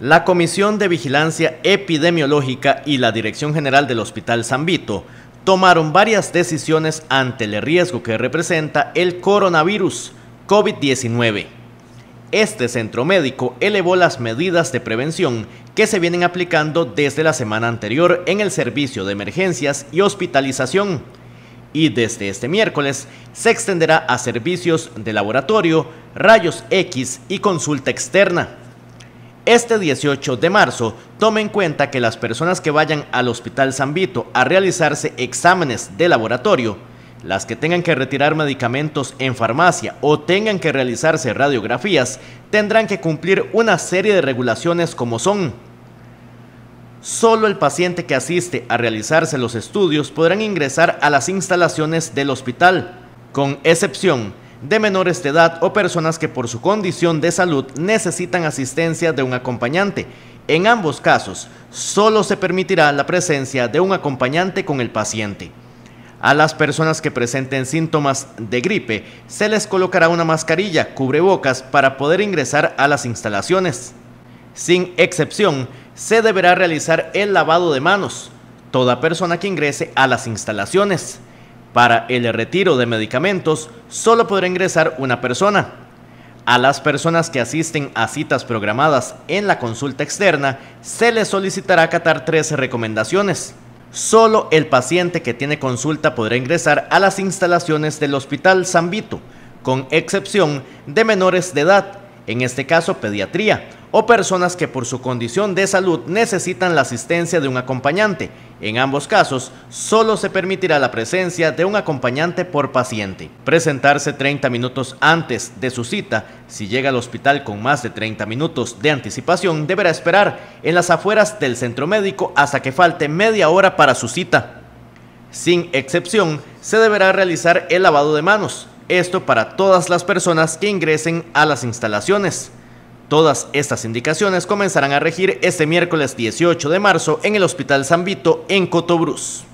La Comisión de Vigilancia Epidemiológica y la Dirección General del Hospital San Vito tomaron varias decisiones ante el riesgo que representa el coronavirus COVID-19. Este centro médico elevó las medidas de prevención que se vienen aplicando desde la semana anterior en el servicio de emergencias y hospitalización y desde este miércoles se extenderá a servicios de laboratorio, rayos X y consulta externa. Este 18 de marzo, tome en cuenta que las personas que vayan al Hospital San Vito a realizarse exámenes de laboratorio, las que tengan que retirar medicamentos en farmacia o tengan que realizarse radiografías, tendrán que cumplir una serie de regulaciones como son. Solo el paciente que asiste a realizarse los estudios podrán ingresar a las instalaciones del hospital, con excepción de menores de edad o personas que por su condición de salud necesitan asistencia de un acompañante. En ambos casos, solo se permitirá la presencia de un acompañante con el paciente. A las personas que presenten síntomas de gripe se les colocará una mascarilla, cubrebocas para poder ingresar a las instalaciones. Sin excepción, se deberá realizar el lavado de manos, toda persona que ingrese a las instalaciones. Para el retiro de medicamentos solo podrá ingresar una persona. A las personas que asisten a citas programadas en la consulta externa se les solicitará acatar tres recomendaciones. Solo el paciente que tiene consulta podrá ingresar a las instalaciones del Hospital San Vito, con excepción de menores de edad, en este caso pediatría, o personas que por su condición de salud necesitan la asistencia de un acompañante. En ambos casos, solo se permitirá la presencia de un acompañante por paciente. Presentarse 30 minutos antes de su cita, si llega al hospital con más de 30 minutos de anticipación, deberá esperar en las afueras del centro médico hasta que falte media hora para su cita. Sin excepción, se deberá realizar el lavado de manos, esto para todas las personas que ingresen a las instalaciones. Todas estas indicaciones comenzarán a regir este miércoles 18 de marzo en el Hospital San Vito en Cotobruz.